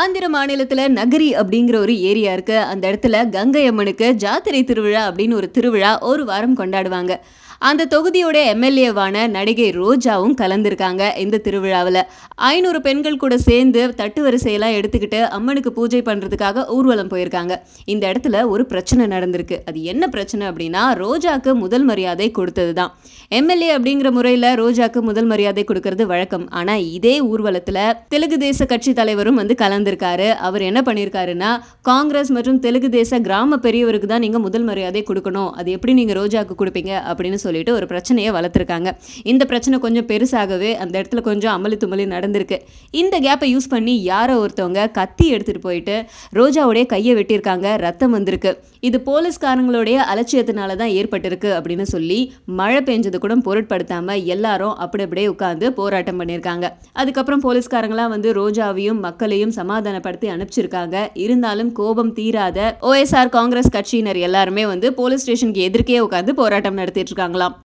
ஆந்திர மாநிலத்தில் நகரி அப்படிங்கிற ஒரு ஏரியா இருக்கு அந்த இடத்துல கங்கை அம்மனுக்கு ஜாத்திரை திருவிழா அப்படின்னு ஒரு திருவிழா ஒரு வாரம் கொண்டாடுவாங்க அந்த தொகுதியோட எம்எல்ஏவான நடிகை ரோஜாவும் கலந்துருக்காங்க இந்த திருவிழாவில் ஐநூறு பெண்கள் கூட சேர்ந்து தட்டு வரிசையெல்லாம் எடுத்துக்கிட்டு அம்மனுக்கு பூஜை பண்ணுறதுக்காக ஊர்வலம் போயிருக்காங்க இந்த இடத்துல ஒரு பிரச்சனை நடந்திருக்கு அது என்ன பிரச்சனை அப்படின்னா ரோஜாக்கு முதல் மரியாதை கொடுத்தது தான் எம்எல்ஏ அப்படிங்கிற முறையில் ரோஜாக்கு முதல் மரியாதை கொடுக்கறது வழக்கம் ஆனால் இதே ஊர்வலத்தில் தெலுங்கு தேச கட்சி தலைவரும் வந்து கலந்து நடந்திருக்காரு அவர் என்ன பண்ணியிருக்காருன்னா காங்கிரஸ் மற்றும் தெலுங்கு தேச கிராம பெரியவருக்கு தான் நீங்கள் முதல் மரியாதை கொடுக்கணும் அது எப்படி நீங்கள் ரோஜாவுக்கு கொடுப்பீங்க அப்படின்னு சொல்லிட்டு ஒரு பிரச்சனையை வளர்த்துருக்காங்க இந்த பிரச்சனை கொஞ்சம் பெருசாகவே அந்த இடத்துல கொஞ்சம் அமளி தும்மலி நடந்திருக்கு இந்த கேப்பை யூஸ் பண்ணி யாரோ ஒருத்தவங்க கத்தி எடுத்துகிட்டு போயிட்டு ரோஜாவுடைய கையை வெட்டியிருக்காங்க ரத்தம் வந்திருக்கு இது போலீஸ்காரங்களுடைய அலட்சியத்தினால தான் ஏற்பட்டிருக்கு அப்படின்னு சொல்லி மழை பெஞ்சது கூட பொருட்படுத்தாமல் எல்லாரும் அப்படி அப்படியே உட்காந்து போராட்டம் பண்ணியிருக்காங்க அதுக்கப்புறம் போலீஸ்காரங்களாம் வந்து ரோஜாவையும் மக்களையும் சமா சமாதானப்படுத்தி அனுப்பிச்சிருக்காங்க இருந்தாலும் கோபம் தீராத ஓஎஸ்ஆர் காங்கிரஸ் கட்சியினர் எல்லாருமே வந்து போலீஸ் ஸ்டேஷனுக்கு எதிர்க்கே உட்காந்து போராட்டம் நடத்திட்டு இருக்காங்களாம்